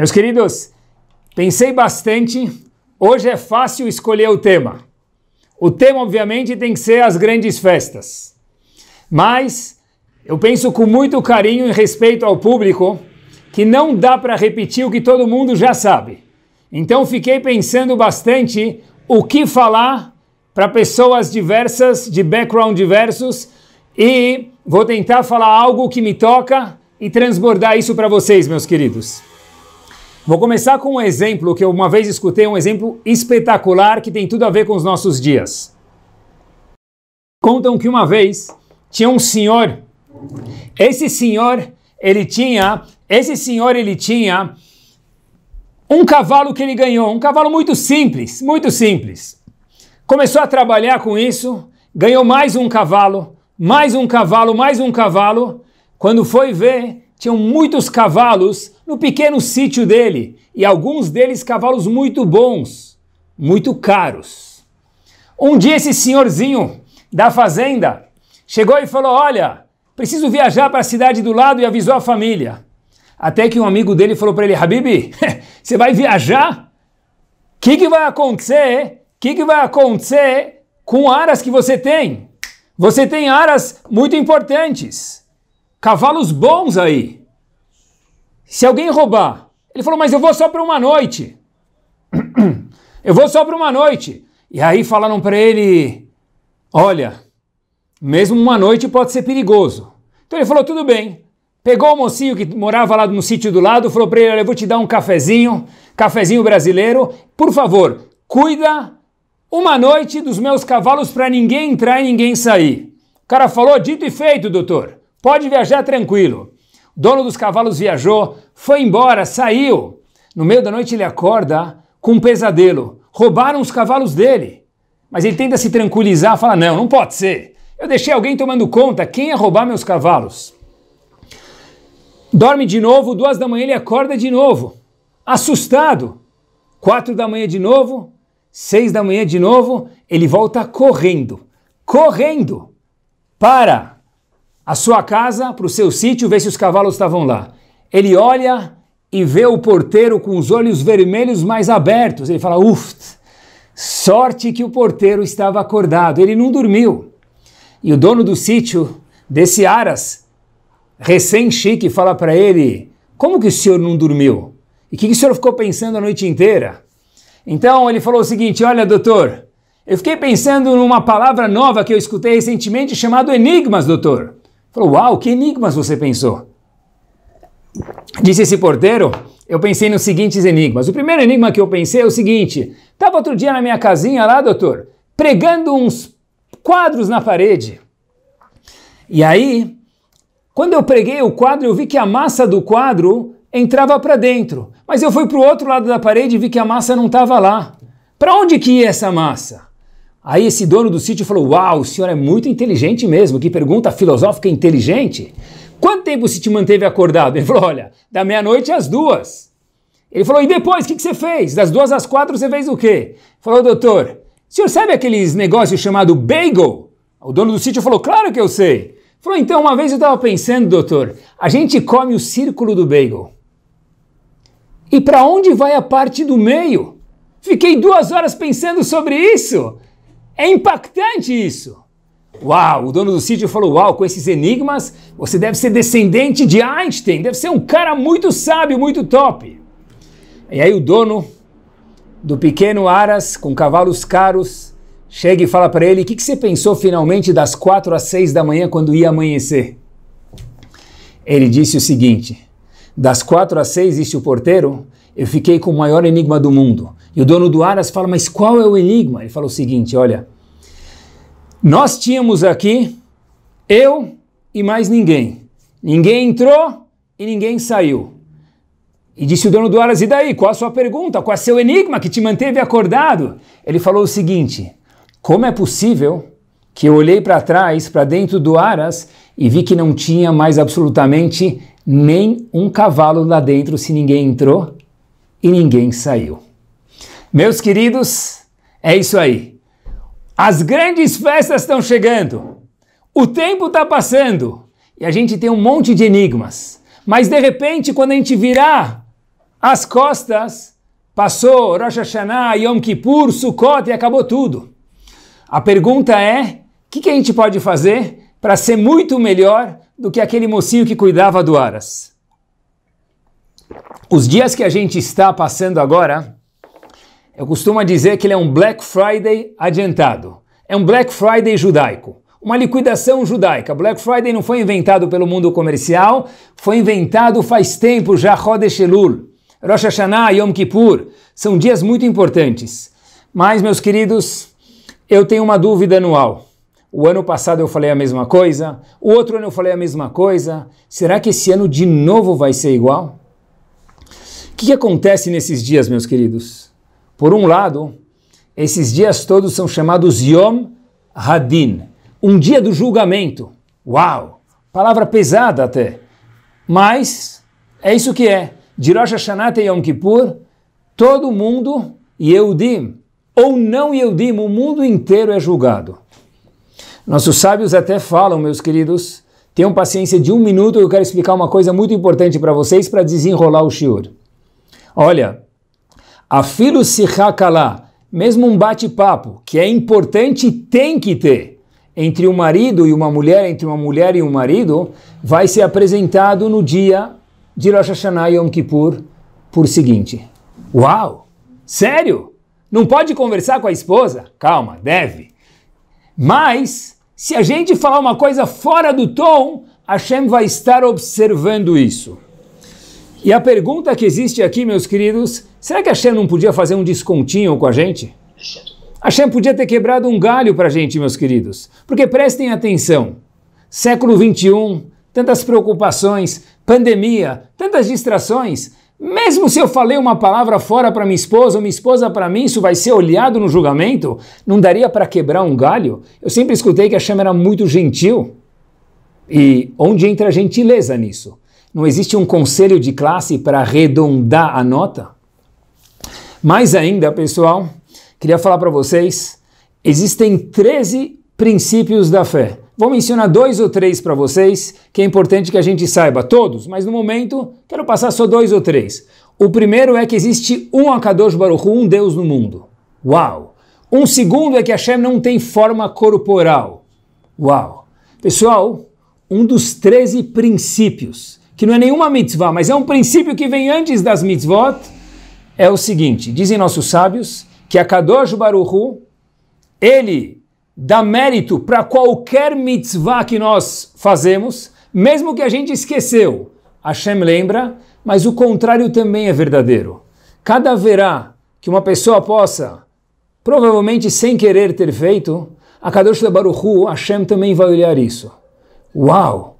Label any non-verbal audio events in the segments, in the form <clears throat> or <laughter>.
Meus queridos, pensei bastante. Hoje é fácil escolher o tema. O tema, obviamente, tem que ser as grandes festas. Mas eu penso com muito carinho e respeito ao público que não dá para repetir o que todo mundo já sabe. Então fiquei pensando bastante o que falar para pessoas diversas, de background diversos, e vou tentar falar algo que me toca e transbordar isso para vocês, meus queridos. Vou começar com um exemplo que eu uma vez escutei, um exemplo espetacular que tem tudo a ver com os nossos dias. Contam que uma vez tinha um senhor. Esse senhor, ele tinha, esse senhor ele tinha um cavalo que ele ganhou, um cavalo muito simples, muito simples. Começou a trabalhar com isso, ganhou mais um cavalo, mais um cavalo, mais um cavalo. Quando foi ver, tinham muitos cavalos no pequeno sítio dele, e alguns deles cavalos muito bons, muito caros. Um dia esse senhorzinho da fazenda chegou e falou: "Olha, preciso viajar para a cidade do lado" e avisou a família. Até que um amigo dele falou para ele: "Habib, <laughs> você vai viajar? O que, que vai acontecer? O que, que vai acontecer com aras que você tem? Você tem aras muito importantes cavalos bons aí. Se alguém roubar, ele falou: Mas eu vou só para uma noite. <clears throat> Eu vou só para uma noite. E aí falaram para ele: Olha, mesmo uma noite pode ser perigoso. Então ele falou: Tudo bem. Pegou o mocinho que morava lá no sítio do lado, falou para ele: Olha, eu vou te dar um cafezinho, cafezinho brasileiro. Por favor, cuida uma noite dos meus cavalos para ninguém entrar e ninguém sair. O cara falou: Dito e feito, doutor. Pode viajar tranquilo. O dono dos cavalos viajou, foi embora, saiu. No meio da noite ele acorda com um pesadelo. Roubaram os cavalos dele. Mas ele tenta se tranquilizar, fala: "Não, não pode ser. Eu deixei alguém tomando conta, quem ia é roubar meus cavalos?" Dorme de novo, duas da manhã ele acorda de novo, assustado. Quatro da manhã de novo, seis da manhã de novo, ele volta correndo, correndo para a sua casa, para o seu sítio, ver se os cavalos estavam lá. Ele olha e vê o porteiro com os olhos vermelhos mais abertos. Ele fala: Uft, sorte que o porteiro estava acordado, ele não dormiu. E o dono do sítio, desse Aras, recém-chique, fala para ele: Como que o senhor não dormiu? E o que, que o senhor ficou pensando a noite inteira? Então ele falou o seguinte: Olha, doutor, eu fiquei pensando numa palavra nova que eu escutei recentemente chamado enigmas, doutor. Falou, uau, que enigmas você pensou? Disse esse porteiro, eu pensei nos seguintes enigmas. O primeiro enigma que eu pensei é o seguinte: estava outro dia na minha casinha lá, doutor, pregando uns quadros na parede. E aí, quando eu preguei o quadro, eu vi que a massa do quadro entrava para dentro. Mas eu fui para o outro lado da parede e vi que a massa não estava lá. Para onde que ia essa massa? Aí esse dono do sítio falou: Uau, o senhor é muito inteligente mesmo. Que pergunta filosófica inteligente. Quanto tempo o te manteve acordado? Ele falou: Olha, da meia-noite às duas. Ele falou: E depois, o que, que você fez? Das duas às quatro você fez o quê? Ele falou: Doutor, o senhor sabe aqueles negócios chamado bagel? O dono do sítio falou: Claro que eu sei. Ele falou: Então, uma vez eu estava pensando, doutor, a gente come o círculo do bagel. E para onde vai a parte do meio? Fiquei duas horas pensando sobre isso. É impactante isso. Uau, o dono do sítio falou: Uau, com esses enigmas, você deve ser descendente de Einstein, deve ser um cara muito sábio, muito top. E aí o dono do pequeno Aras, com cavalos caros, chega e fala para ele: O que, que você pensou finalmente das quatro às seis da manhã quando ia amanhecer? Ele disse o seguinte: Das quatro às seis disse o porteiro, eu fiquei com o maior enigma do mundo. E o dono do Aras fala, mas qual é o enigma? Ele fala o seguinte, olha, nós tínhamos aqui eu e mais ninguém. Ninguém entrou e ninguém saiu. E disse o dono do Aras, e daí? Qual a sua pergunta? Qual é seu enigma que te manteve acordado? Ele falou o seguinte, como é possível que eu olhei para trás, para dentro do Aras, e vi que não tinha mais absolutamente nem um cavalo lá dentro se ninguém entrou e ninguém saiu. Meus queridos, é isso aí. As grandes festas estão chegando, o tempo está passando e a gente tem um monte de enigmas. Mas de repente, quando a gente virar as costas, passou Rosh Hashanah, Yom Kippur, Sukkot e acabou tudo. A pergunta é: o que, que a gente pode fazer para ser muito melhor do que aquele mocinho que cuidava do Aras? Os dias que a gente está passando agora, eu costumo dizer que ele é um Black Friday adiantado. É um Black Friday judaico. Uma liquidação judaica. Black Friday não foi inventado pelo mundo comercial, foi inventado faz tempo já Rosh Elul, Rosh Hashanah, Yom Kippur. São dias muito importantes. Mas, meus queridos, eu tenho uma dúvida anual. O ano passado eu falei a mesma coisa, o outro ano eu falei a mesma coisa. Será que esse ano de novo vai ser igual? O que acontece nesses dias, meus queridos? Por um lado, esses dias todos são chamados Yom Hadin, um dia do julgamento. Uau! Palavra pesada até. Mas é isso que é. De Rosh Hashanah e Yom Kippur, todo mundo, Yehudim, ou não Yehudim, o mundo inteiro é julgado. Nossos sábios até falam, meus queridos, tenham paciência de um minuto, eu quero explicar uma coisa muito importante para vocês para desenrolar o shiur. Olha, a filo sihakala, mesmo um bate-papo, que é importante e tem que ter, entre um marido e uma mulher, entre uma mulher e um marido, vai ser apresentado no dia de Rosh Hashanah e Yom Kippur por seguinte. Uau! Sério? Não pode conversar com a esposa? Calma, deve. Mas, se a gente falar uma coisa fora do tom, Hashem vai estar observando isso. E a pergunta que existe aqui, meus queridos, será que a Shem não podia fazer um descontinho com a gente? A Shem podia ter quebrado um galho para a gente, meus queridos. Porque prestem atenção, século 21, tantas preocupações, pandemia, tantas distrações. Mesmo se eu falei uma palavra fora para minha esposa, ou minha esposa para mim, isso vai ser olhado no julgamento? Não daria para quebrar um galho? Eu sempre escutei que a Shem era muito gentil. E onde entra a gentileza nisso? Não existe um conselho de classe para arredondar a nota? Mais ainda, pessoal, queria falar para vocês, existem 13 princípios da fé. Vou mencionar dois ou três para vocês, que é importante que a gente saiba todos, mas no momento quero passar só dois ou três. O primeiro é que existe um Akadosh Baruch um Deus no mundo. Uau! Um segundo é que Hashem não tem forma corporal. Uau! Pessoal, um dos 13 princípios que não é nenhuma mitzvah, mas é um princípio que vem antes das mitzvot, é o seguinte: dizem nossos sábios que a Kadosh Baruchu, ele dá mérito para qualquer mitzvah que nós fazemos, mesmo que a gente esqueceu. Hashem lembra, mas o contrário também é verdadeiro. Cada verá que uma pessoa possa, provavelmente sem querer ter feito, a Kadosh Baruchu, Hashem também vai olhar isso. Uau!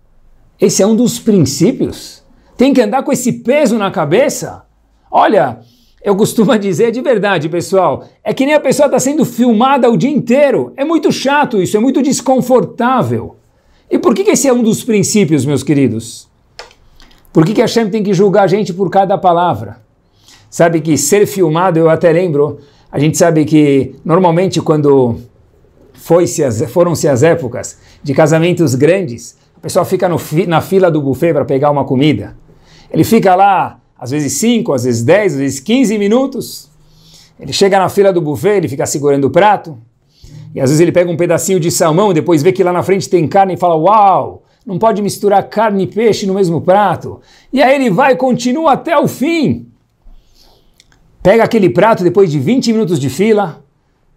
Esse é um dos princípios. Tem que andar com esse peso na cabeça. Olha, eu costumo <laughs> dizer de verdade, pessoal, é que nem a pessoa está sendo filmada o dia inteiro. É muito chato isso, é muito desconfortável. E por que, que esse é um dos princípios, meus queridos? Por que, que Hashem tem que julgar a gente por cada palavra? Sabe que ser filmado, eu até lembro, a gente sabe que normalmente quando foi -se as, foram-se as épocas de casamentos grandes, o pessoal fica fi, na fila do buffet para pegar uma comida. Ele fica lá, às vezes 5, às vezes 10, às vezes 15 minutos. Ele chega na fila do buffet, ele fica segurando o prato. E às vezes ele pega um pedacinho de salmão, depois vê que lá na frente tem carne e fala: Uau, não pode misturar carne e peixe no mesmo prato. E aí ele vai, continua até o fim. Pega aquele prato depois de 20 minutos de fila.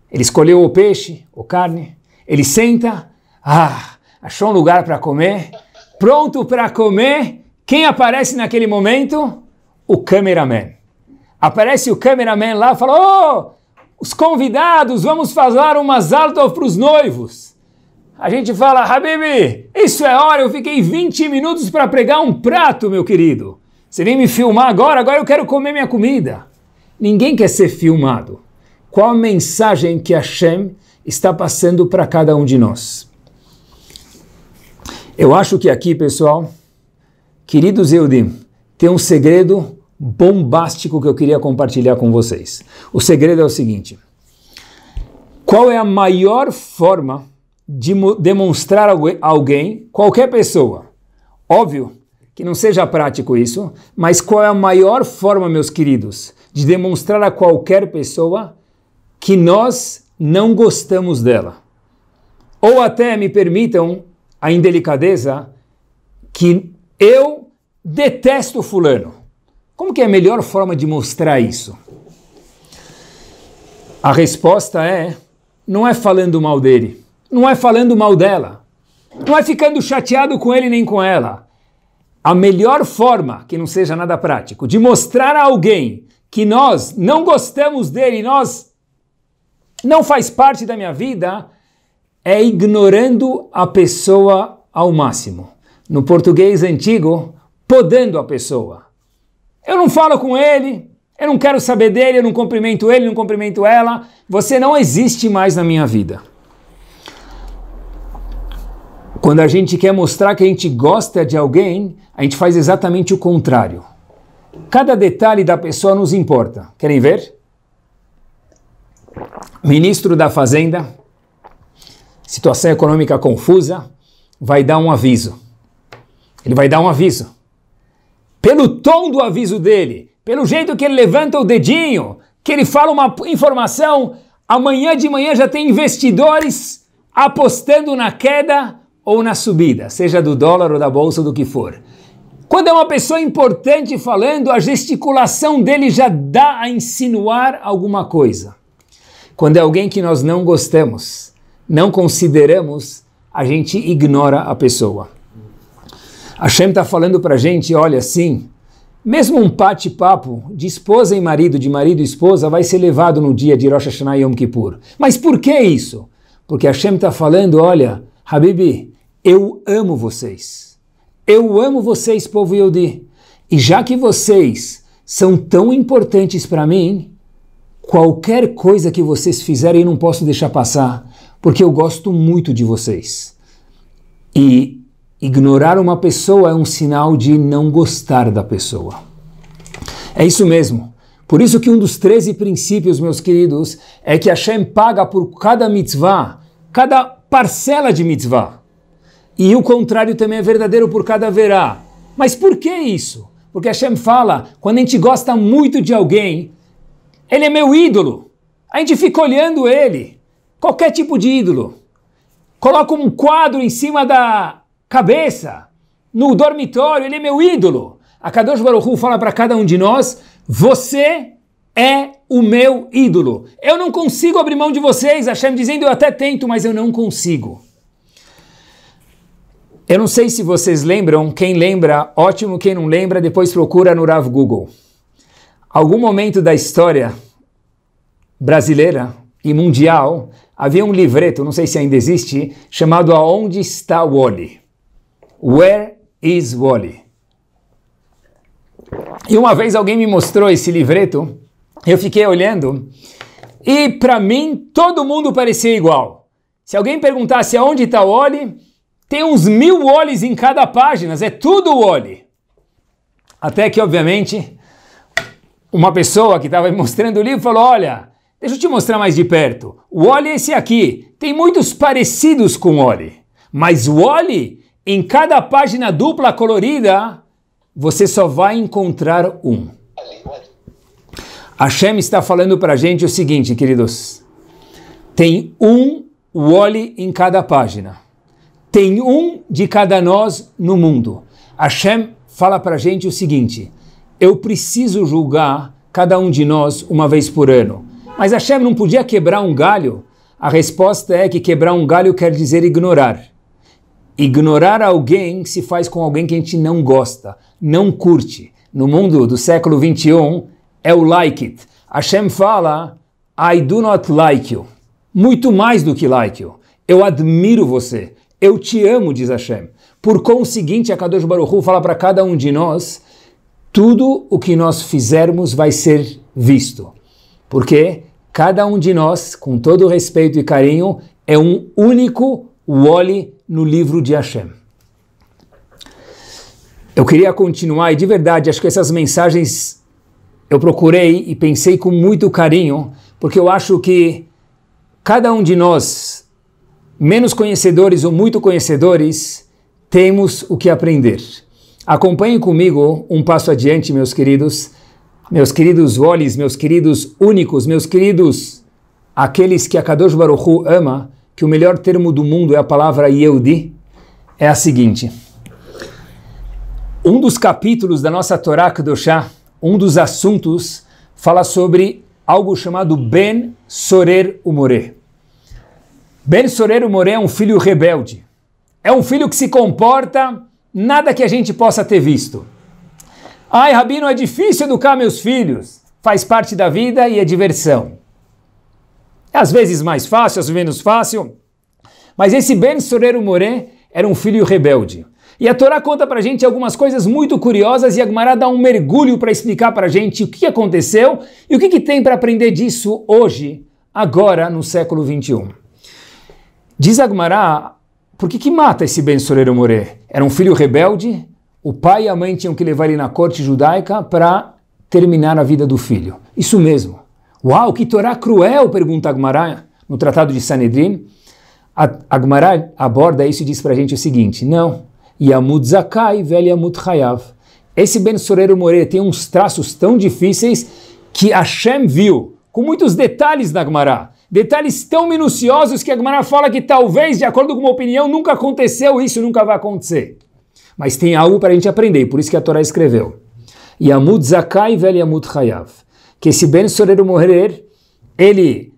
Ele escolheu o peixe ou carne. Ele senta. Ah, achou um lugar para comer, pronto para comer. Quem aparece naquele momento? O cameraman. Aparece o cameraman lá e fala: Ô, oh, os convidados, vamos fazer umas altas para os noivos. A gente fala: Habibi, isso é hora, eu fiquei 20 minutos para pregar um prato, meu querido. Você vem me filmar agora, agora eu quero comer minha comida. Ninguém quer ser filmado. Qual a mensagem que a Shem está passando para cada um de nós? Eu acho que aqui, pessoal, queridos Eudim, tem um segredo bombástico que eu queria compartilhar com vocês. O segredo é o seguinte: qual é a maior forma de demonstrar a alguém, qualquer pessoa? Óbvio que não seja prático isso, mas qual é a maior forma, meus queridos, de demonstrar a qualquer pessoa que nós não gostamos dela? Ou até me permitam a indelicadeza que eu detesto fulano. Como que é a melhor forma de mostrar isso? A resposta é, não é falando mal dele, não é falando mal dela, não é ficando chateado com ele nem com ela. A melhor forma, que não seja nada prático, de mostrar a alguém que nós não gostamos dele, nós não faz parte da minha vida, é ignorando a pessoa ao máximo. No português antigo, podando a pessoa. Eu não falo com ele, eu não quero saber dele, eu não cumprimento ele, não cumprimento ela. Você não existe mais na minha vida. Quando a gente quer mostrar que a gente gosta de alguém, a gente faz exatamente o contrário. Cada detalhe da pessoa nos importa. Querem ver? Ministro da Fazenda, situação econômica confusa, vai dar um aviso. Ele vai dar um aviso. Pelo tom do aviso dele, pelo jeito que ele levanta o dedinho, que ele fala uma informação, amanhã de manhã já tem investidores apostando na queda ou na subida, seja do dólar ou da bolsa ou do que for. Quando é uma pessoa importante falando, a gesticulação dele já dá a insinuar alguma coisa. Quando é alguém que nós não gostamos, não consideramos, a gente ignora a pessoa. Hashem está falando para a gente, olha, sim, mesmo um bate-papo de esposa e marido, de marido e esposa, vai ser levado no dia de Rosh Hashanah e Yom Kippur. Mas por que isso? Porque Hashem está falando, olha, Habibi, eu amo vocês. Eu amo vocês, povo Yodi. E já que vocês são tão importantes para mim, qualquer coisa que vocês fizerem eu não posso deixar passar porque eu gosto muito de vocês. E ignorar uma pessoa é um sinal de não gostar da pessoa. É isso mesmo. Por isso que um dos 13 princípios, meus queridos, é que Hashem paga por cada mitzvah, cada parcela de mitzvah. E o contrário também é verdadeiro por cada verá. Mas por que isso? Porque Hashem fala, quando a gente gosta muito de alguém, ele é meu ídolo. A gente fica olhando ele qualquer tipo de ídolo. Coloca um quadro em cima da cabeça, no dormitório, ele é meu ídolo. A Kadosh Baruch fala para cada um de nós, você é o meu ídolo. Eu não consigo abrir mão de vocês, Hashem dizendo, eu até tento, mas eu não consigo. Eu não sei se vocês lembram, quem lembra, ótimo, quem não lembra, depois procura no Rav Google. Algum momento da história brasileira e mundial, havia um livreto, não sei se ainda existe, chamado Aonde está Wally? Where is Wally? E uma vez alguém me mostrou esse livreto, eu fiquei olhando, e para mim todo mundo parecia igual. Se alguém perguntasse aonde está o Wally, tem uns mil Wallys em cada página, é tudo Wally. Até que, obviamente, uma pessoa que estava me mostrando o livro falou: Olha, Deixa eu te mostrar mais de perto. O Oli é esse aqui. Tem muitos parecidos com o Oli. Mas o Oli, em cada página dupla colorida, você só vai encontrar um. Hashem está falando para a gente o seguinte, queridos. Tem um Oli em cada página. Tem um de cada nós no mundo. Hashem fala para a gente o seguinte. Eu preciso julgar cada um de nós uma vez por ano. Mas Hashem não podia quebrar um galho? A resposta é que quebrar um galho quer dizer ignorar. Ignorar alguém se faz com alguém que a gente não gosta, não curte. No mundo do século 21 é o like it. Hashem fala, I do not like you. Muito mais do que like you. Eu admiro você. Eu te amo, diz Hashem. Por conseguinte, a Kadosh Baruch Hu fala para cada um de nós, tudo o que nós fizermos vai ser visto. Porque cada um de nós, com todo respeito e carinho, é um único Wally no livro de Hashem. Eu queria continuar e de verdade, acho que essas mensagens eu procurei e pensei com muito carinho, porque eu acho que cada um de nós, menos conhecedores ou muito conhecedores, temos o que aprender. Acompanhem comigo um passo adiante, meus queridos meus queridos olhos, meus queridos únicos, meus queridos aqueles que a Kadosh Baruch Hu ama, que o melhor termo do mundo é a palavra Yehudi, é a seguinte. Um dos capítulos da nossa Torá Kedoshá, um dos assuntos, fala sobre algo chamado Ben Sorer Umore. Ben Sorer Umore é um filho rebelde. É um filho que se comporta nada que a gente possa ter visto. Ai, Rabino, é difícil educar meus filhos. Faz parte da vida e é diversão. É, às vezes mais fácil, às vezes menos fácil. Mas esse Ben Sorero Moré era um filho rebelde. E a Torá conta pra gente algumas coisas muito curiosas e a Gemara dá um mergulho para explicar pra gente o que aconteceu e o que, que tem para aprender disso hoje, agora, no século 21. Diz a Gemara, por que, que mata esse Ben Sorero Moré? Era um filho rebelde? o pai e a mãe tinham que levar ele na corte judaica para terminar a vida do filho. Isso mesmo. Uau, que Torá cruel, pergunta Agmará no Tratado de Sanedrin. Agmará aborda isso e diz para a gente o seguinte, não, Yamud Zakai velho Yamud Hayav. Esse Ben Soreiro Moreira tem uns traços tão difíceis que Hashem viu, com muitos detalhes na Agmará detalhes tão minuciosos que a Gemara fala que talvez, de acordo com uma opinião, nunca aconteceu isso, nunca vai acontecer mas tem algo para a gente aprender, por isso que a Torá escreveu. Yamud Zakai vel Yamud Hayav. Que esse Ben Soreiro morrer, ele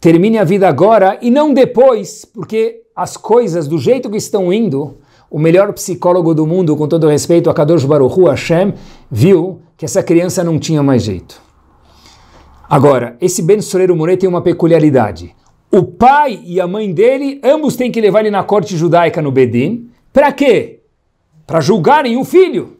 termine a vida agora e não depois, porque as coisas, do jeito que estão indo, o melhor psicólogo do mundo, com todo respeito, a Kadosh Baruch Hu Hashem, viu que essa criança não tinha mais jeito. Agora, esse Ben Soreiro Moré tem uma peculiaridade. O pai e a mãe dele, ambos têm que levar ele na corte judaica no Bedim. Para quê? para julgarem o filho.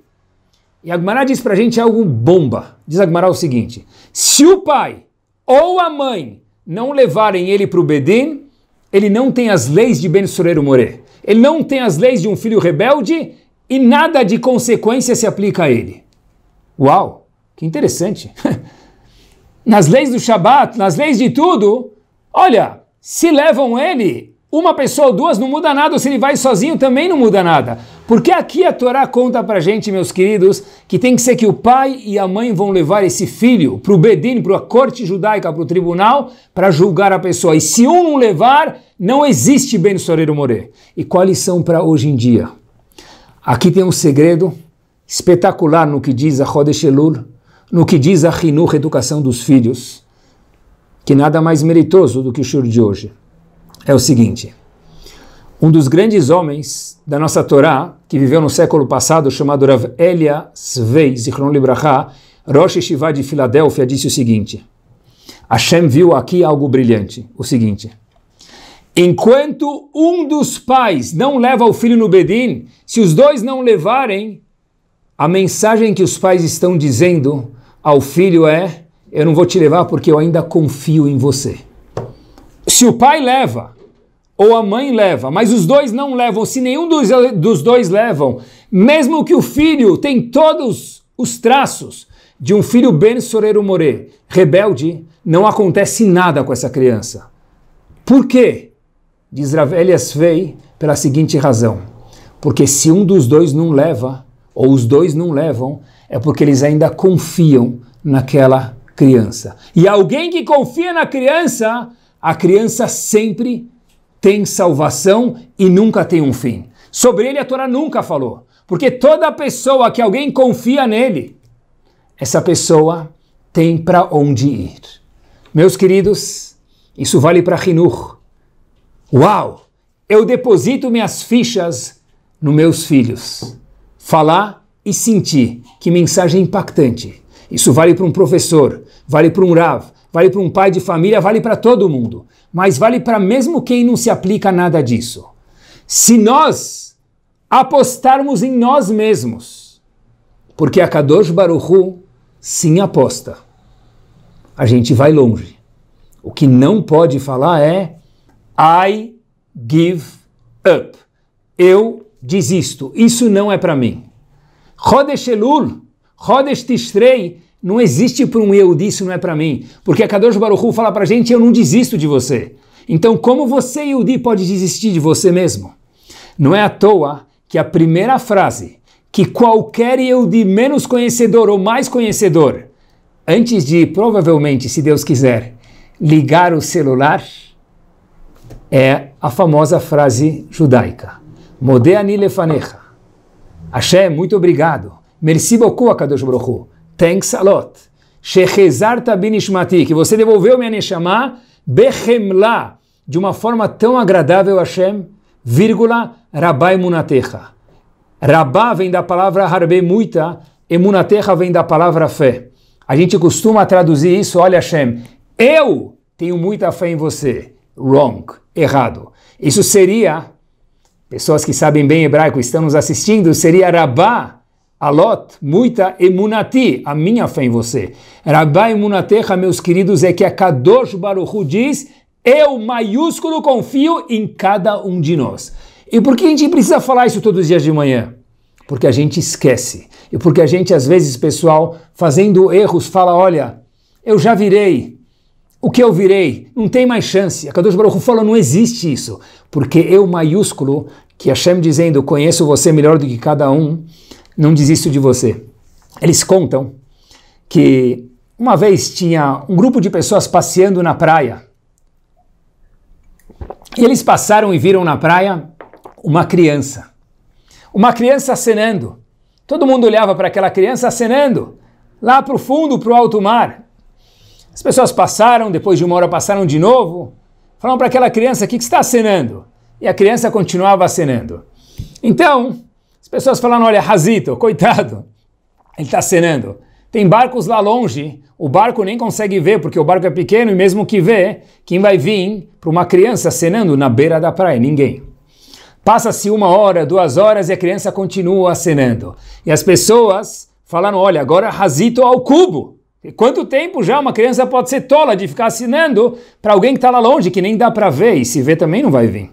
E Agmará diz para a gente algo bomba. Diz Agmará o seguinte: se o pai ou a mãe não levarem ele para o Bedin, ele não tem as leis de Ben Sureiro Moré. Ele não tem as leis de um filho rebelde e nada de consequência se aplica a ele. Uau, que interessante. <laughs> nas leis do Shabat, nas leis de tudo, olha, se levam ele uma pessoa ou duas não muda nada, ou se ele vai sozinho também não muda nada. Porque aqui a Torá conta pra gente, meus queridos, que tem que ser que o pai e a mãe vão levar esse filho pro Bedin, para corte judaica, para o tribunal, para julgar a pessoa. E se um não levar, não existe Ben Soreiro Moré. E qual a lição para hoje em dia? Aqui tem um segredo espetacular no que diz a Rodeshelul, no que diz a Hinuch, educação dos filhos, que nada mais meritoso do que o Shur de hoje é o seguinte: um dos grandes homens da nossa Torá, que viveu no século passado, chamado Rav Elia Svei Zichron Libraha, Rosh Yeshiva de Filadélfia, disse o seguinte: Hashem viu aqui algo brilhante. O seguinte. Enquanto um dos pais não leva o filho no Bedin, se os dois não levarem, a mensagem que os pais estão dizendo ao filho é: Eu não vou te levar porque eu ainda confio em você se o pai leva ou a mãe leva, mas os dois não levam, se nenhum dos, dos dois levam, mesmo que o filho tem todos os traços de um filho Ben Soreiro Moré, rebelde, não acontece nada com essa criança. Por quê? Diz Rav Fei, pela seguinte razão. Porque se um dos dois não leva, ou os dois não levam, é porque eles ainda confiam naquela criança. E alguém que confia na criança a criança sempre tem salvação e nunca tem um fim. Sobre ele a Torá nunca falou, porque toda pessoa que alguém confia nele, essa pessoa tem para onde ir. Meus queridos, isso vale para Rinur. Uau! Eu deposito minhas fichas nos meus filhos. Falar e sentir. Que mensagem impactante. Isso vale para um professor, vale para um Rav, vale para um pai de família, vale para todo mundo. Mas vale para mesmo quem não se aplica a nada disso. Se nós apostarmos em nós mesmos, porque a Kadosh Baruchu sim aposta, a gente vai longe. O que não pode falar é I give up. Eu desisto. Isso não é para mim. Rodesh Elul, Rodesh Tishrei não existe para um eu disso não é para mim, porque a Kadosh Baruch Hu fala para a gente, eu não desisto de você. Então como você, Yudi, pode desistir de você mesmo? Não é à toa que a primeira frase, que qualquer Yudi menos conhecedor ou mais conhecedor, antes de, provavelmente, se Deus quiser, ligar o celular, é a famosa frase judaica, Modea Lefanecha. Axé, muito obrigado, Merci beaucoup, Kadosh Baruch Hu thanks a lot. Shechezarta binishmati, que você devolveu minha neshama, behemla, de uma forma tão agradável, Hashem, vírgula, rabai munatecha. Rabá vem da palavra harbe muita, emunatecha vem da palavra fé. A gente costuma traduzir isso, olha Hashem, eu tenho muita fé em você. Wrong, errado. Isso seria, pessoas que sabem bem hebraico estão nos assistindo, seria Rabá, Alot, muita emunati, a minha fé em você. Rabai emunatecha, meus queridos, é que a Kadosh Baruchu diz, eu maiúsculo confio em cada um de nós. E por que a gente precisa falar isso todos os dias de manhã? Porque a gente esquece. E porque a gente, às vezes, pessoal, fazendo erros, fala, olha, eu já virei, o que eu virei? Não tem mais chance. A Kadosh Baruch Hu não existe isso. Porque eu maiúsculo, que Hashem dizendo, conheço você melhor do que cada um, não desisto de você. Eles contam que uma vez tinha um grupo de pessoas passeando na praia. E eles passaram e viram na praia uma criança. Uma criança acenando. Todo mundo olhava para aquela criança acenando, lá para o fundo, para o alto mar. As pessoas passaram, depois de uma hora passaram de novo, falaram para aquela criança: O que, que está acenando? E a criança continuava acenando. Então, pessoas falaram, olha, Razito, coitado, ele está cenando. Tem barcos lá longe, o barco nem consegue ver, porque o barco é pequeno, e mesmo que vê, quem vai vir para uma criança cenando na beira da praia? Ninguém. Passa-se uma hora, duas horas, e a criança continua cenando. E as pessoas falaram, olha, agora Razito ao cubo. E quanto tempo já uma criança pode ser tola de ficar assinando para alguém que está lá longe, que nem dá para ver, e se vê também não vai vir.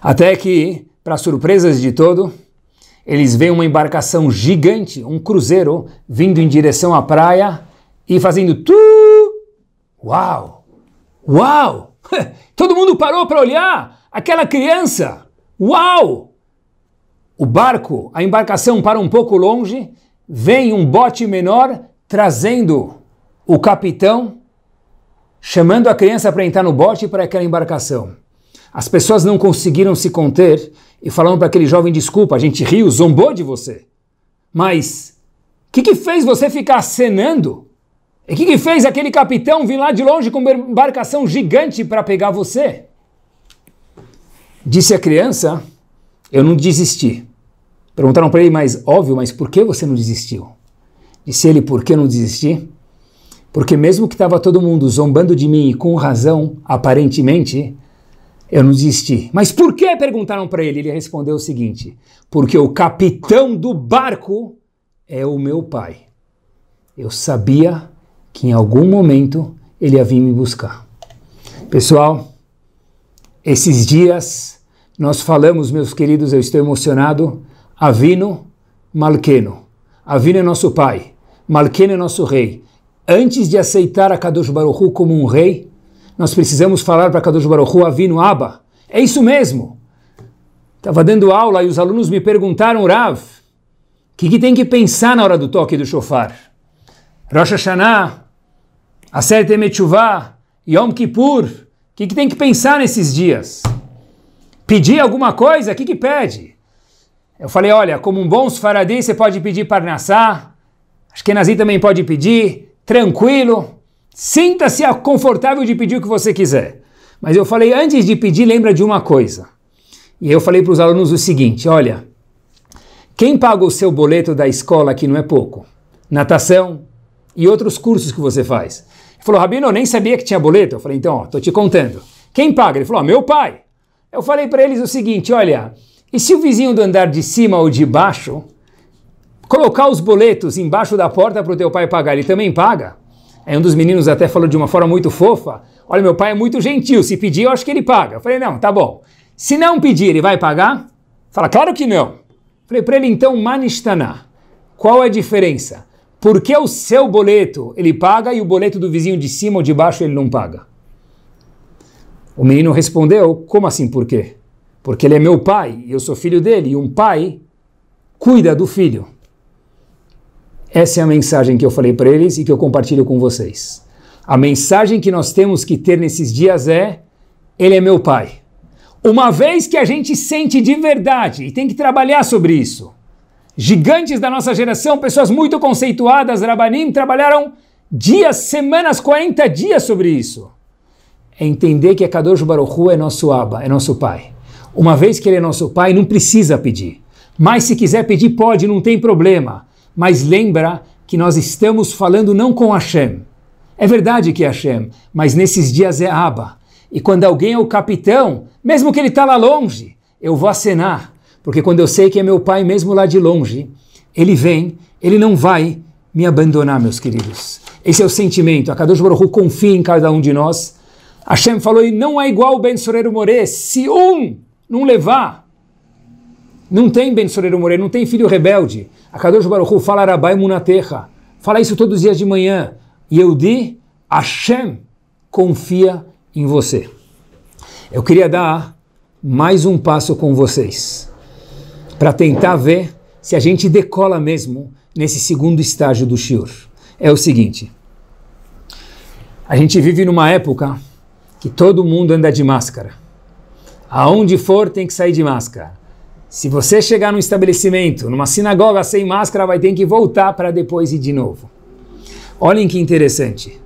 Até que para surpresas de todo, eles veem uma embarcação gigante, um cruzeiro, vindo em direção à praia e fazendo tu! Uau! Uau! <laughs> Todo mundo parou para olhar aquela criança! Uau! O barco, a embarcação para um pouco longe, vem um bote menor trazendo o capitão, chamando a criança para entrar no bote para aquela embarcação. As pessoas não conseguiram se conter e falaram para aquele jovem: desculpa, a gente riu, zombou de você. Mas o que, que fez você ficar acenando? E o que, que fez aquele capitão vir lá de longe com uma embarcação gigante para pegar você? Disse a criança: Eu não desisti. Perguntaram para ele, mas óbvio, mas por que você não desistiu? Disse ele: Por que não desisti? Porque, mesmo que estava todo mundo zombando de mim e com razão, aparentemente, eu não desisti. Mas por que? perguntaram para ele. Ele respondeu o seguinte: porque o capitão do barco é o meu pai. Eu sabia que em algum momento ele ia vir me buscar. Pessoal, esses dias nós falamos, meus queridos, eu estou emocionado. Avino Malqueno. Avino é nosso pai. Malqueno é nosso rei. Antes de aceitar a Kadosh Baruchu como um rei, nós precisamos falar para Kadosh Baruchu Hu, Avinu Abba. É isso mesmo. Estava dando aula e os alunos me perguntaram, Rav, o que, que, tem que pensar na hora do toque do shofar? Rosh Hashanah, Aser Temetchuvah, Yom Kippur, o que, que, tem que pensar nesses dias? Pedir alguma coisa? O que, que pede? Eu falei, olha, como um bom sfaradê, você pode pedir parnassá, acho que Nazi também pode pedir, tranquilo, Sinta-se confortável de pedir o que você quiser. Mas eu falei, antes de pedir, lembra de uma coisa. E eu falei para os alunos o seguinte: olha, quem paga o seu boleto da escola, que não é pouco, natação e outros cursos que você faz? Ele falou, Rabino, eu nem sabia que tinha boleto. Eu falei, então, estou tô te contando. Quem paga? Ele falou, meu pai. Eu falei para eles o seguinte: olha, e se o vizinho do andar de cima ou de baixo colocar os boletos embaixo da porta para o teu pai pagar, ele também paga? Aí um dos meninos até falou de uma forma muito fofa: Olha, meu pai é muito gentil, se pedir eu acho que ele paga. Eu falei: Não, tá bom. Se não pedir, ele vai pagar? Fala: Claro que não. falei para ele: Então, Manistana, qual é a diferença? Por que o seu boleto ele paga e o boleto do vizinho de cima ou de baixo ele não paga? O menino respondeu: Como assim, por quê? Porque ele é meu pai e eu sou filho dele, e um pai cuida do filho. Essa é a mensagem que eu falei para eles e que eu compartilho com vocês. A mensagem que nós temos que ter nesses dias é: Ele é meu Pai. Uma vez que a gente sente de verdade e tem que trabalhar sobre isso. Gigantes da nossa geração, pessoas muito conceituadas, Rabanim, trabalharam dias, semanas, 40 dias sobre isso. É entender que Kadosh Baruch Hu é nosso Abba, é nosso Pai. Uma vez que Ele é nosso Pai, não precisa pedir. Mas se quiser pedir, pode, não tem problema mas lembra que nós estamos falando não com Hashem. É verdade que é Hashem, mas nesses dias é Abba. E quando alguém é o capitão, mesmo que ele está lá longe, eu vou acenar, porque quando eu sei que é meu pai mesmo lá de longe, ele vem, ele não vai me abandonar, meus queridos. Esse é o sentimento. A Kadosh Baruch Hu confia em cada um de nós. Hashem falou, e não é igual o Ben Sorero More, se um não levar, não tem Ben Sorero More, não tem filho rebelde. A Kadosh Baruchu fala Rabai Munateha. Fala isso todos os dias de manhã. E eu di, Hashem confia em você. Eu queria dar mais um passo com vocês para tentar ver se a gente decola mesmo nesse segundo estágio do Shiur. É o seguinte: a gente vive numa época que todo mundo anda de máscara. Aonde for tem que sair de máscara. Se você chegar num estabelecimento, numa sinagoga sem máscara, vai ter que voltar para depois ir de novo. Olhem que interessante.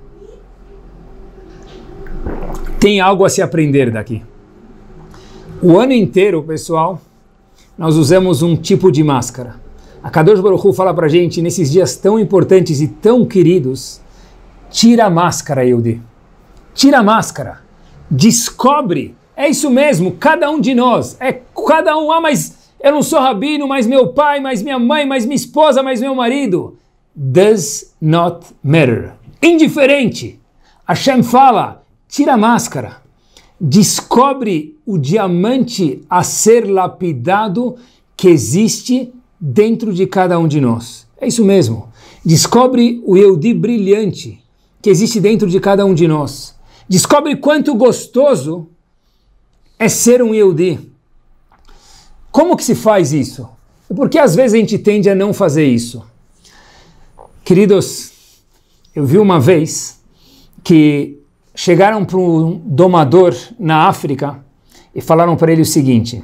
Tem algo a se aprender daqui. O ano inteiro, pessoal, nós usamos um tipo de máscara. A Kadosh Baruch Hu fala para gente, nesses dias tão importantes e tão queridos, tira a máscara, Yehudi. Tira a máscara. Descobre. É isso mesmo, cada um de nós. É cada um. Ah, mas eu não sou rabino, mas meu pai, mas minha mãe, mas minha esposa, mas meu marido. Does not matter. Indiferente. Hashem fala: tira a máscara. Descobre o diamante a ser lapidado que existe dentro de cada um de nós. É isso mesmo. Descobre o Eudi brilhante que existe dentro de cada um de nós. Descobre quanto gostoso é ser um Eudi. Como que se faz isso? E por que às vezes a gente tende a não fazer isso? Queridos, eu vi uma vez que chegaram para um domador na África e falaram para ele o seguinte: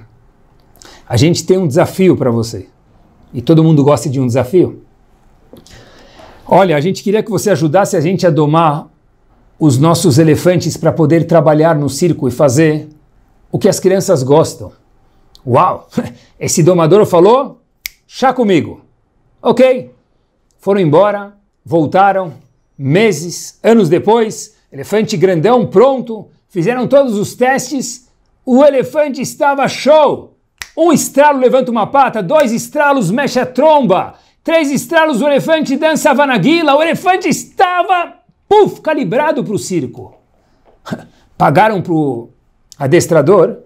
a gente tem um desafio para você. E todo mundo gosta de um desafio. Olha, a gente queria que você ajudasse a gente a domar os nossos elefantes para poder trabalhar no circo e fazer o que as crianças gostam. Uau, <laughs> esse domador falou, chá comigo. Ok, foram embora, voltaram, meses, anos depois, elefante grandão pronto, fizeram todos os testes, o elefante estava show. Um estralo levanta uma pata, dois estralos mexe a tromba, três estralos o elefante dança a vanaguila, o elefante estava, puf, calibrado para o circo. <laughs> Pagaram para o adestrador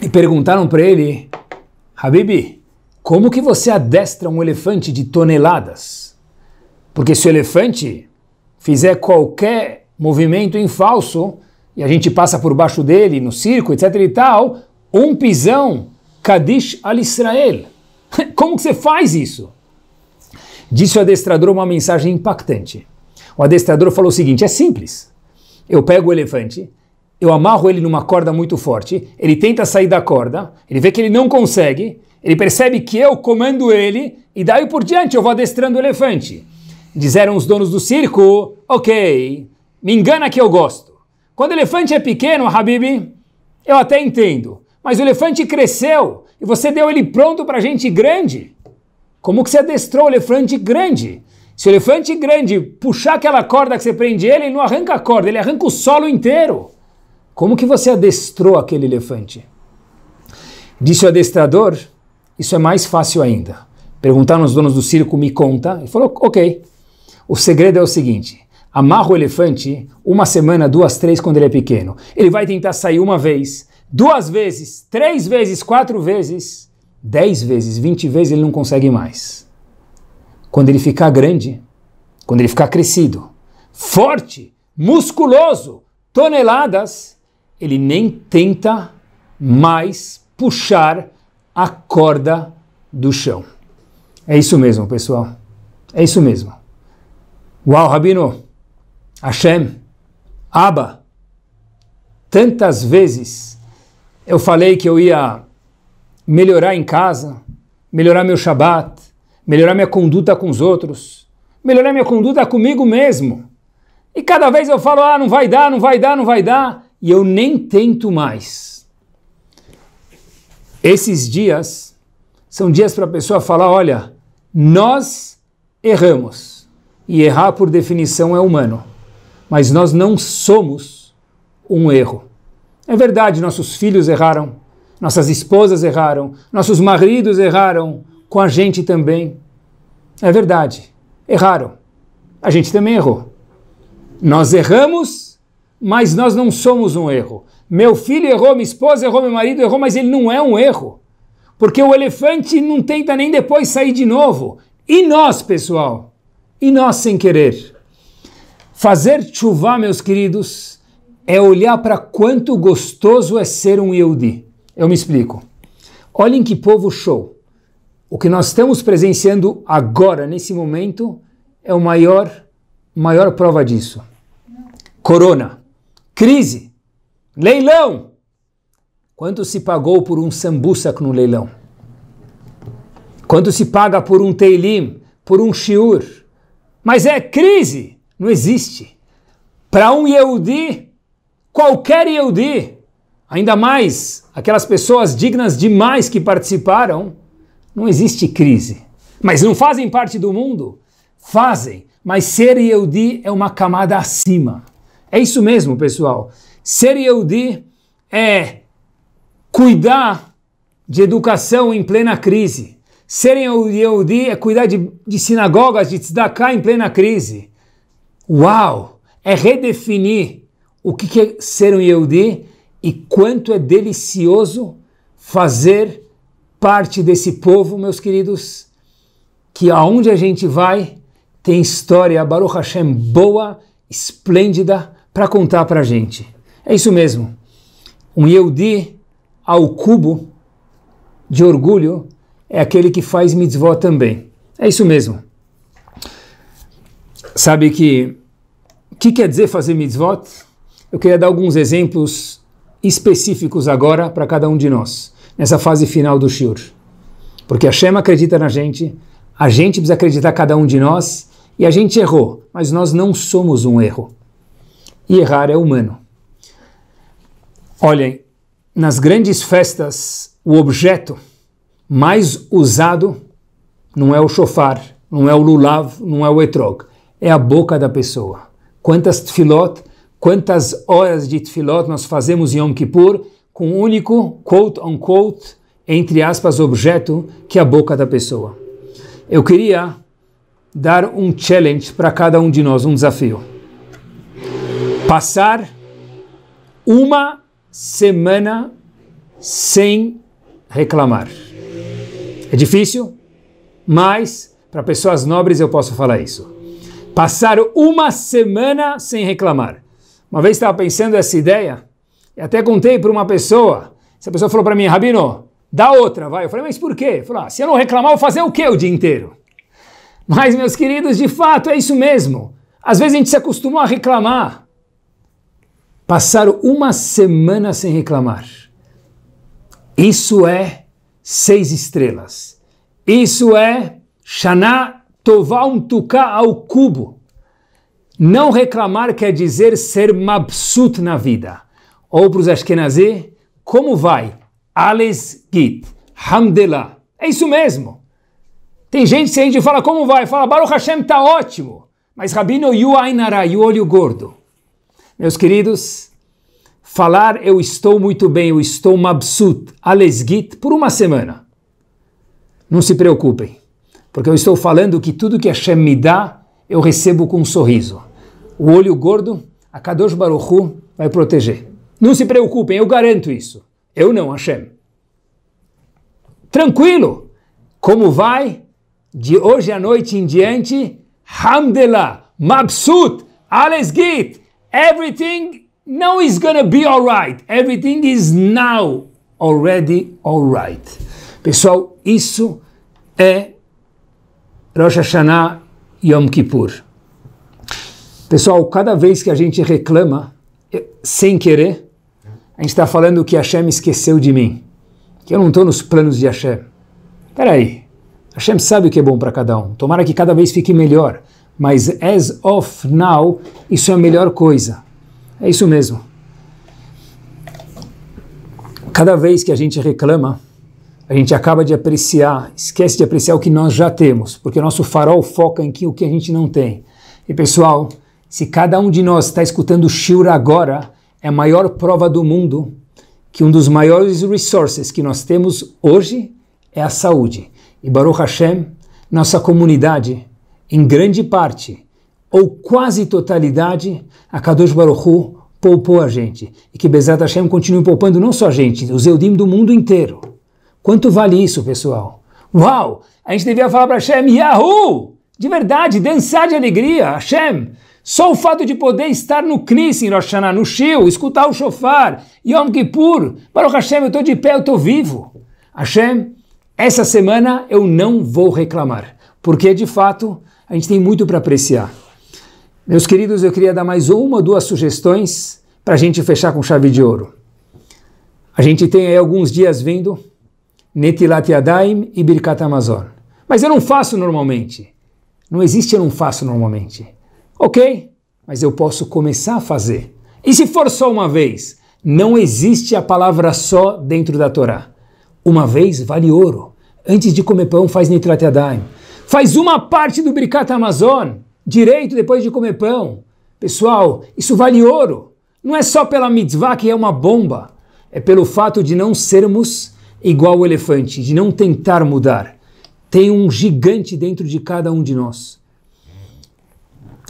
e perguntaram para ele: Habib, como que você adestra um elefante de toneladas? Porque se o elefante fizer qualquer movimento em falso e a gente passa por baixo dele no circo, etc e tal, um pisão, Kadish al-Israel. <laughs> Como que você faz isso? Disse o adestrador uma mensagem impactante. O adestrador falou o seguinte: é simples. Eu pego o elefante, eu amarro ele numa corda muito forte, ele tenta sair da corda, ele vê que ele não consegue, ele percebe que eu comando ele, e daí por diante eu vou adestrando o elefante. Disseram os donos do circo, ok, me engana que eu gosto. Quando o elefante é pequeno, Habib, eu até entendo, mas o elefante cresceu, e você deu ele pronto para gente grande. Como que você adestrou o elefante grande? Se o elefante grande puxar aquela corda que você prende ele, ele não arranca a corda, ele arranca o solo inteiro. Como que você adestrou aquele elefante? Disse o adestrador, isso é mais fácil ainda. Perguntaram os donos do circo, me conta. Ele falou, ok. O segredo é o seguinte, amarra o elefante uma semana, duas, três, quando ele é pequeno. Ele vai tentar sair uma vez, duas vezes, três vezes, quatro vezes, dez vezes, vinte vezes, ele não consegue mais. Quando ele ficar grande, quando ele ficar crescido, forte, musculoso, toneladas, ele nem tenta mais puxar a corda do chão. É isso mesmo, pessoal. É isso mesmo. Uau, Rabino, Hashem, Abba, tantas vezes eu falei que eu ia melhorar em casa, melhorar meu Shabat, melhorar minha conduta com os outros, melhorar minha conduta comigo mesmo. E cada vez eu falo, ah, não vai dar, não vai dar, não vai dar e eu nem tento mais. Esses dias são dias para a pessoa falar: olha, nós erramos. E errar, por definição, é humano. Mas nós não somos um erro. É verdade, nossos filhos erraram, nossas esposas erraram, nossos maridos erraram, com a gente também. É verdade, erraram. A gente também errou. Nós erramos mas nós não somos um erro. Meu filho errou, minha esposa errou, meu marido errou, mas ele não é um erro. Porque o elefante não tenta nem depois sair de novo. E nós, pessoal? E nós sem querer? Fazer chuva, meus queridos, é olhar para quanto gostoso é ser um Yehudi. Eu me explico. Olhem que povo show. O que nós estamos presenciando agora, nesse momento, é o maior, maior prova disso. Corona. Crise. Leilão. Quanto se pagou por um sambusak no leilão? Quanto se paga por um teilim, por um shiur? Mas é crise. Não existe. Para um Yehudi, qualquer Yehudi, ainda mais aquelas pessoas dignas demais que participaram, não existe crise. Mas não fazem parte do mundo? Fazem. Mas ser Yehudi é uma camada acima. É isso mesmo, pessoal. Ser Yehudi é cuidar de educação em plena crise. Ser Yehudi é cuidar de, de sinagogas, de tzedakah em plena crise. Uau! É redefinir o que é ser um Yehudi e quanto é delicioso fazer parte desse povo, meus queridos, que aonde a gente vai tem história, Baruch Hashem, boa, esplêndida, para contar para a gente. É isso mesmo. Um Yehudi ao cubo de orgulho é aquele que faz mitzvot também. É isso mesmo. Sabe que o que quer dizer fazer mitzvot? Eu queria dar alguns exemplos específicos agora para cada um de nós, nessa fase final do Shur. Porque a Shema acredita na gente, a gente precisa acreditar cada um de nós, e a gente errou, mas nós não somos um erro e errar é humano. Olhem, nas grandes festas, o objeto mais usado não é o chofar, não é o lulav, não é o etrog, é a boca da pessoa. Quantas tefilot, quantas horas de tefilot nós fazemos em Yom Kippur com um único, quote on quote, entre aspas, objeto que é a boca da pessoa. Eu queria dar um challenge para cada um de nós, um desafio passar uma semana sem reclamar. É difícil, mas para pessoas nobres eu posso falar isso. Passar uma semana sem reclamar. Uma vez estava pensando essa ideia e até contei para uma pessoa. Essa pessoa falou para mim, Rabino, dá outra, vai. Eu falei, mas por quê? falou, ah, se eu não reclamar, eu vou fazer o quê o dia inteiro? Mas, meus queridos, de fato é isso mesmo. Às vezes a gente se acostumou a reclamar passaram uma semana sem reclamar. Isso é seis estrelas. Isso é Shana Tová Umtuká ao cubo. Não reclamar quer dizer ser mabsut na vida. Ou para os Ashkenazi, como vai? Ales Git, Hamdelah. É isso mesmo. Tem gente que a gente fala como vai, fala Baruch Hashem está ótimo. Mas Rabino Yuainara, e o olho gordo. Meus queridos, falar eu estou muito bem, eu estou mabsut, alesgit, por uma semana. Não se preocupem, porque eu estou falando que tudo que Hashem me dá, eu recebo com um sorriso. O olho gordo, a Kadosh Baruchu vai proteger. Não se preocupem, eu garanto isso. Eu não, Hashem. Tranquilo. Como vai? De hoje à noite em diante, Hamdela, Mabsut, Alesgit, Everything now is gonna be alright. Everything is now already alright. Pessoal, isso é Rosh Hashanah Yom Kippur. Pessoal, cada vez que a gente reclama, eh, sem querer, a gente está falando que Hashem esqueceu de mim, que eu não estou nos planos de Hashem. Peraí, Hashem sabe o que é bom para cada um. Tomara que cada vez fique melhor mas as of now, isso é a melhor coisa. É isso mesmo. Cada vez que a gente reclama, a gente acaba de apreciar, esquece de apreciar o que nós já temos, porque o nosso farol foca em que, o que a gente não tem. E pessoal, se cada um de nós está escutando o Shura agora, é a maior prova do mundo que um dos maiores resources que nós temos hoje é a saúde. E Baruch Hashem, nossa comunidade, em grande parte ou quase totalidade, a Kadosh Baruchu poupou a gente. E que Bezat Hashem continue poupando não só a gente, os Eudim do mundo inteiro. Quanto vale isso, pessoal? Uau! A gente devia falar para Hashem, Yahoo! De verdade, dançar de alegria, Hashem! Só o fato de poder estar no Knis, em Rosh Hashanah, no Shil, escutar o shofar, Yom Kippur, Baruch Hashem, eu estou de pé, eu estou vivo. Hashem, essa semana eu não vou reclamar, porque de fato a gente tem muito para apreciar. Meus queridos, eu queria dar mais uma, duas sugestões para a gente fechar com chave de ouro. A gente tem aí alguns dias vindo Netilat Yadayim e Birkat Amazon. Mas eu não faço normalmente. Não existe eu não faço normalmente. Ok, mas eu posso começar a fazer. E se for só uma vez? Não existe a palavra só dentro da Torá. Uma vez vale ouro. Antes de comer pão, faz Netilat Yadayim. Faz uma parte do Bricata Amazon, direito depois de comer pão. Pessoal, isso vale ouro. Não é só pela mitzvah que é uma bomba, é pelo fato de não sermos igual o elefante, de não tentar mudar. Tem um gigante dentro de cada um de nós.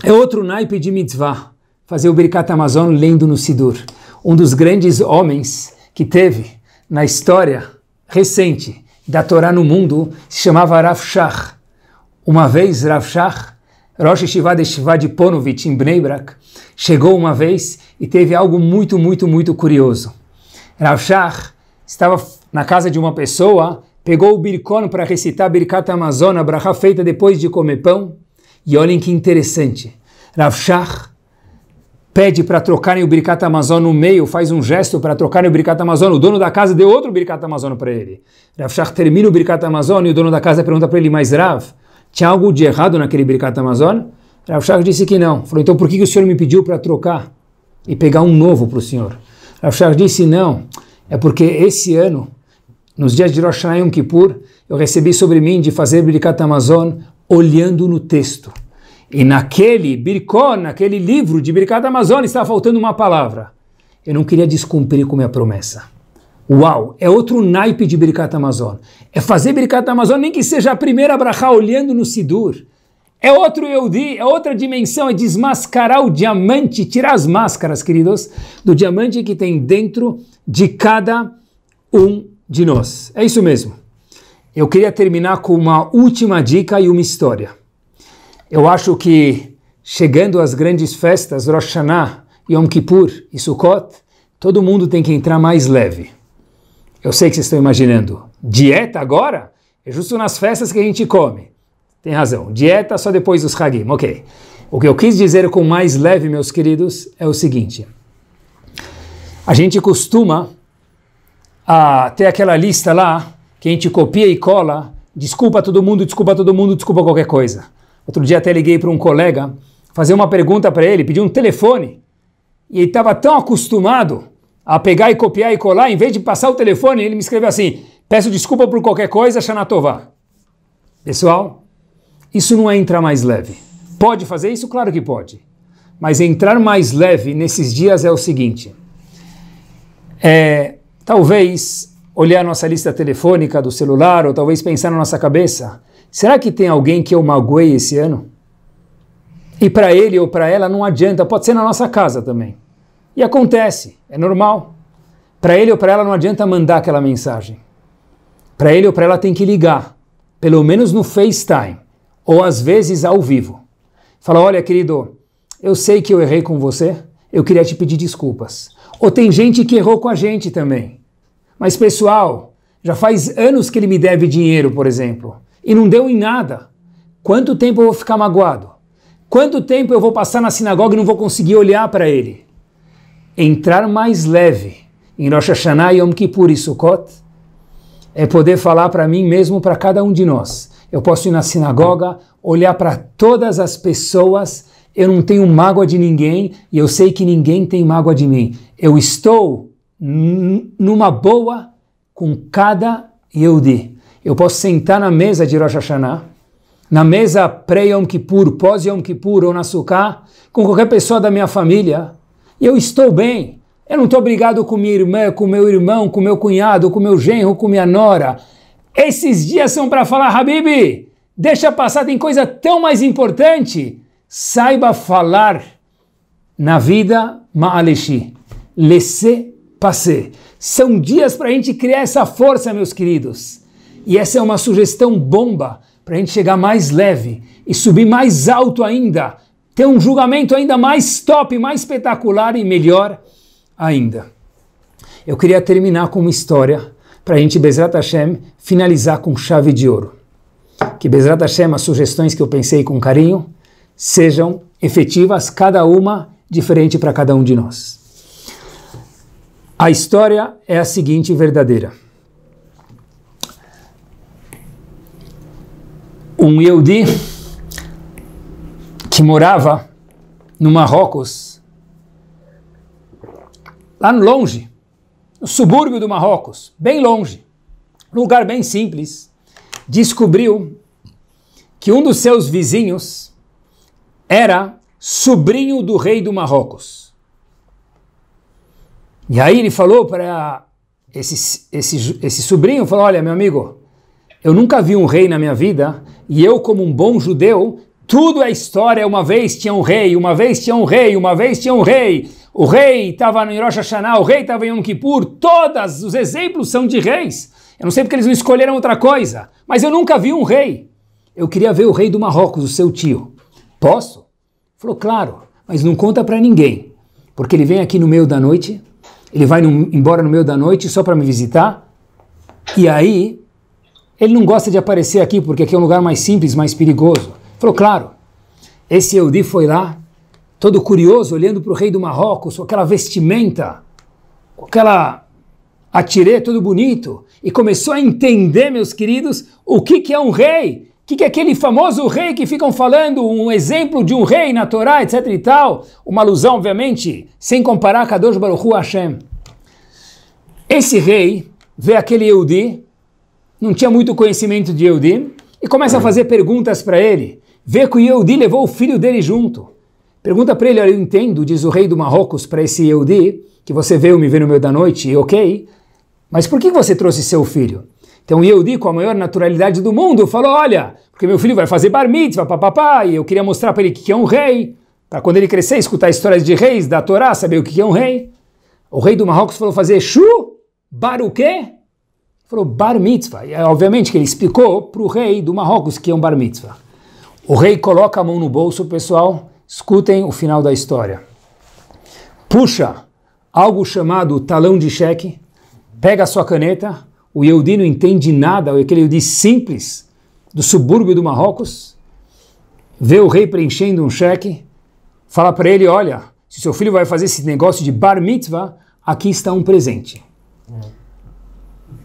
É outro naipe de mitzvah, fazer o Bricata Amazon lendo no Sidur. Um dos grandes homens que teve na história recente da Torá no mundo se chamava Rav Shach. Uma vez, Rav Shach, Rosh Yeshiva de Shiva de em Bnei Brak, chegou uma vez e teve algo muito, muito, muito curioso. Rav Shach estava na casa de uma pessoa, pegou o bircón para recitar Birkat Amazona, bracha feita depois de comer pão. E olhem que interessante. Rav Shach pede para trocarem o Birkat Amazona no meio, faz um gesto para trocarem o Birkat Amazona. O dono da casa deu outro Birkat Amazona para ele. Rav Shach termina o Birkat Amazona e o dono da casa pergunta para ele, mas Rav, tinha algo de errado naquele Birkat Amazon? Rav Shach disse que não. Falou, então por que, que o senhor me pediu para trocar e pegar um novo para o senhor? Rav Shach disse, não, é porque esse ano, nos dias de Rosh Hashanah Kippur, eu recebi sobre mim de fazer Birkat Amazon olhando no texto. E naquele Birkó, naquele livro de Birkat Amazon, estava faltando uma palavra. Eu não queria descumprir com minha promessa. Uau, é outro naipe de Birkat Amazon. É fazer Birkat Amazônia, nem que seja a primeira Abraha olhando no Sidur. É outro Eudi, é outra dimensão, é desmascarar o diamante, tirar as máscaras, queridos, do diamante que tem dentro de cada um de nós. É isso mesmo. Eu queria terminar com uma última dica e uma história. Eu acho que chegando às grandes festas, Rosh Hashanah, Yom Kippur e Sukkot, todo mundo tem que entrar mais leve. Eu sei que vocês estão imaginando. Dieta agora? É justo nas festas que a gente come. Tem razão. Dieta só depois dos Hagim. Ok. O que eu quis dizer com mais leve, meus queridos, é o seguinte. A gente costuma a, ah, ter aquela lista lá que a gente copia e cola. Desculpa todo mundo, desculpa todo mundo, desculpa qualquer coisa. Outro dia até liguei para um colega fazer uma pergunta para ele, pedi um telefone. E ele estava tão acostumado a pegar e copiar e colar, em vez de passar o telefone, ele me escreveu assim: peço desculpa por qualquer coisa, Xanatová. Pessoal, isso não é entrar mais leve. Pode fazer isso? Claro que pode. Mas entrar mais leve nesses dias é o seguinte: é, talvez olhar nossa lista telefônica do celular, ou talvez pensar na nossa cabeça: será que tem alguém que eu magoei esse ano? E para ele ou para ela não adianta, pode ser na nossa casa também. E acontece, é normal. Para ele ou para ela não adianta mandar aquela mensagem. Para ele ou para ela tem que ligar, pelo menos no FaceTime, ou às vezes ao vivo. Fala: olha, querido, eu sei que eu errei com você, eu queria te pedir desculpas. Ou tem gente que errou com a gente também. Mas pessoal, já faz anos que ele me deve dinheiro, por exemplo, e não deu em nada. Quanto tempo eu vou ficar magoado? Quanto tempo eu vou passar na sinagoga e não vou conseguir olhar para ele? entrar mais leve em Rosh Hashanah, Yom Kippur e Sukkot é poder falar para mim mesmo, para cada um de nós. Eu posso ir na sinagoga, olhar para todas as pessoas, eu não tenho mágoa de ninguém e eu sei que ninguém tem mágoa de mim. Eu estou numa boa com cada Yehudi. Eu posso sentar na mesa de Rosh Hashanah, na mesa pré-Yom Kippur, pós-Yom Kippur ou na Sukkah, com qualquer pessoa da minha família eu estou bem. Eu não estou brigado com minha irmã, com meu irmão, com meu cunhado, com meu genro, com minha nora. Esses dias são para falar, Habib, deixa passar, tem coisa tão mais importante. Saiba falar na vida, Ma'aleshi. Laissez passer. São dias para a gente criar essa força, meus queridos. E essa é uma sugestão bomba para a gente chegar mais leve e subir mais alto ainda ter um julgamento ainda mais top, mais espetacular e melhor ainda. Eu queria terminar com uma história para a gente, Bezrat Hashem, finalizar com chave de ouro. Que Bezrat Hashem, as sugestões que eu pensei com carinho, sejam efetivas, cada uma diferente para cada um de nós. A história é a seguinte verdadeira. Um Yehudi que morava no Marrocos, lá longe, no subúrbio do Marrocos, bem longe, lugar bem simples, descobriu que um dos seus vizinhos era sobrinho do rei do Marrocos. E aí ele falou para esse, esse, esse sobrinho, falou, olha meu amigo, eu nunca vi um rei na minha vida e eu como um bom judeu tudo é história. Uma vez tinha um rei, uma vez tinha um rei, uma vez tinha um rei. O rei estava no Hiroshima, Hashanah, o rei estava em Yom Kippur. Todos os exemplos são de reis. Eu não sei porque eles não escolheram outra coisa, mas eu nunca vi um rei. Eu queria ver o rei do Marrocos, o seu tio. Posso? Falou, claro, mas não conta para ninguém. Porque ele vem aqui no meio da noite, ele vai no, embora no meio da noite só para me visitar. E aí, ele não gosta de aparecer aqui porque aqui é um lugar mais simples, mais perigoso. Falou, claro. Esse Eudi foi lá, todo curioso, olhando para o rei do Marrocos, com aquela vestimenta, com aquela atirê, todo bonito, e começou a entender, meus queridos, o que, que é um rei, o que, que é aquele famoso rei que ficam falando, um exemplo de um rei na Torá, etc e tal, uma alusão, obviamente, sem comparar Kadosh Baruch Hu Hashem. Esse rei vê aquele Eudi, não tinha muito conhecimento de Eudi, e começa a uhum. fazer perguntas para ele. Vê que o Yehudi levou o filho dele junto. Pergunta para ele, eu entendo, diz o rei do Marrocos para esse Yehudi, que você veio me ver no meio da noite, e ok, mas por que você trouxe seu filho? Então o Yehudi, com a maior naturalidade do mundo, falou, olha, porque meu filho vai fazer bar mitzvah, papapá, e eu queria mostrar para ele que é um rei, para quando ele crescer, escutar histórias de reis, da Torá, saber o que é um rei. O rei do Marrocos falou fazer shu, bar o quê? Falou bar mitzvah. E obviamente que ele explicou para o rei do Marrocos que é um bar mitzvah. O rei coloca a mão no bolso, pessoal, escutem o final da história. Puxa algo chamado talão de cheque, pega a sua caneta, o Yehudi não entende nada, é aquele Yehudi simples do subúrbio do Marrocos, vê o rei preenchendo um cheque, fala para ele, olha, se seu filho vai fazer esse negócio de bar mitzvah, aqui está um presente.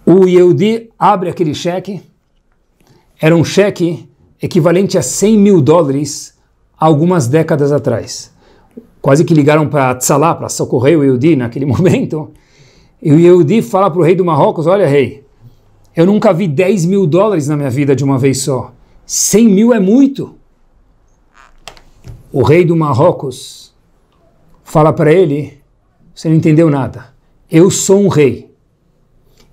O Yehudi abre aquele cheque, era um cheque equivalente a 100 mil dólares algumas décadas atrás. Quase que ligaram para Tzalá, para socorrer o Yehudi naquele <laughs> momento. E o Yehudi fala para o rei do Marrocos: Olha, rei, eu nunca vi 10 mil dólares na minha vida de uma vez só. 100 mil é muito. O rei do Marrocos fala para ele: Você não entendeu nada. Eu sou um rei.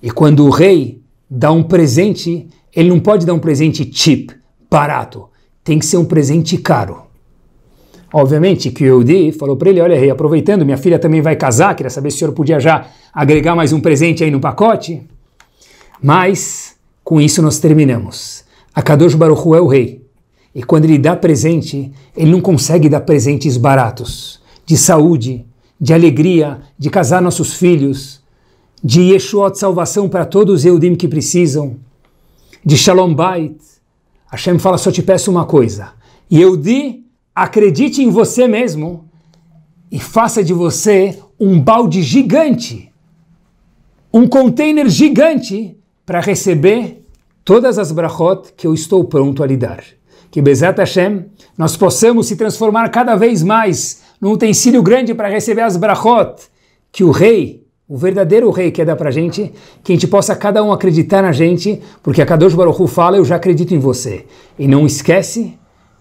E quando o rei dá um presente, ele não pode dar um presente cheap barato, tem que ser um presente caro. Obviamente que o Yehudi falou para ele: Olha, rei, aproveitando, minha filha também vai casar, queria saber se o senhor podia já agregar mais um presente aí no pacote. Mas com isso nós terminamos. A Kadosh Baruchu é o rei. E quando ele dá presente, ele não consegue dar presentes baratos de saúde, de alegria, de casar nossos filhos, de Yeshua de salvação para todos os Eudim que precisam, de Shalom Bait Hashem fala: só te peço uma coisa. E eu di, acredite em você mesmo e faça de você um balde gigante, um container gigante para receber todas as brachot que eu estou pronto a lhe dar. Que Bezat Hashem nós possamos se transformar cada vez mais num utensílio grande para receber as brachot que o rei o verdadeiro rei quer é dar para a gente, que a gente possa cada um acreditar na gente, porque a Kadosh Baruchu fala, eu já acredito em você. E não esquece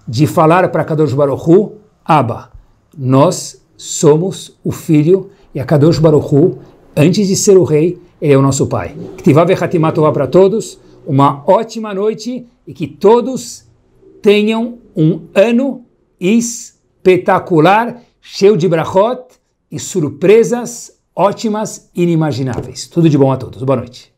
de falar para Kadosh Baruchu, Abba, nós somos o filho e a Kadosh Baruchu, antes de ser o rei, ele é o nosso pai. Que Tivav Hatimatová para todos, uma ótima noite e que todos tenham um ano espetacular, cheio de brachot e surpresas ótimas, inimagináveis. Tudo de bom a todos. Boa noite.